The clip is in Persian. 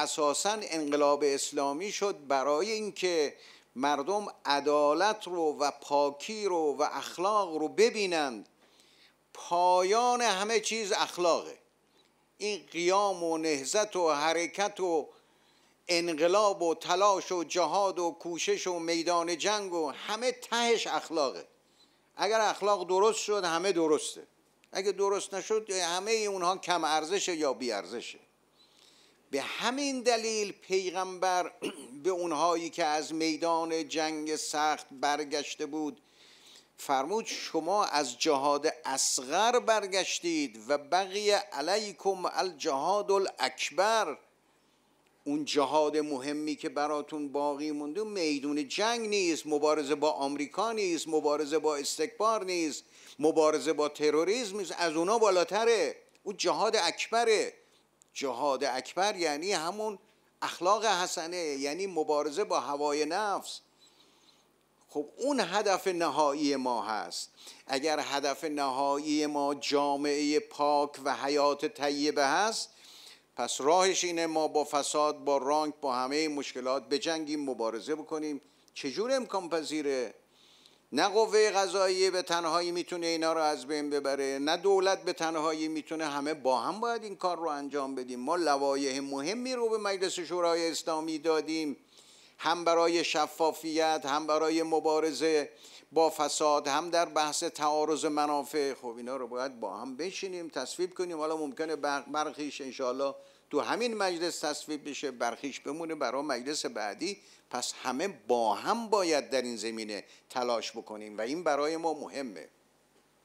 اساسا انقلاب اسلامی شد برای اینکه مردم عدالت رو و پاکی رو و اخلاق رو ببینند پایان همه چیز اخلاقه این قیام و نهزت و حرکت و انقلاب و تلاش و جهاد و کوشش و میدان جنگ و همه تهش اخلاقه اگر اخلاق درست شد همه درسته اگه درست نشد همه اونها کم ارزشه یا بی ارزشه به همین دلیل پیغمبر به اونهایی که از میدان جنگ سخت برگشته بود فرمود شما از جهاد اصغر برگشتید و بقیه علیکم الجهاد الاکبر اون جهاد مهمی که براتون باقی مونده میدون جنگ نیست مبارزه با آمریکا نیست مبارزه با استکبار نیست مبارزه با تروریسم نیست از اونا بالاتره اون جهاد اکبره جهاد اکبر یعنی همون اخلاق حسنه یعنی مبارزه با هوای نفس خب اون هدف نهایی ما هست اگر هدف نهایی ما جامعه پاک و حیات طیبه هست پس راهش اینه ما با فساد با رانک با همه مشکلات بجنگیم مبارزه بکنیم چجور امکان پذیره نه قوه قضاییه به تنهایی میتونه اینا رو از بین ببره نه دولت به تنهایی میتونه همه با هم باید این کار رو انجام بدیم ما لوایح مهمی رو به مجلس شورای اسلامی دادیم هم برای شفافیت هم برای مبارزه با فساد هم در بحث تعارض منافع خب اینا رو باید با هم بشینیم تصویب کنیم حالا ممکنه برخیش انشاءالله تو همین مجلس تصویب بشه برخیش بمونه برای مجلس بعدی پس همه با هم باید در این زمینه تلاش بکنیم و این برای ما مهمه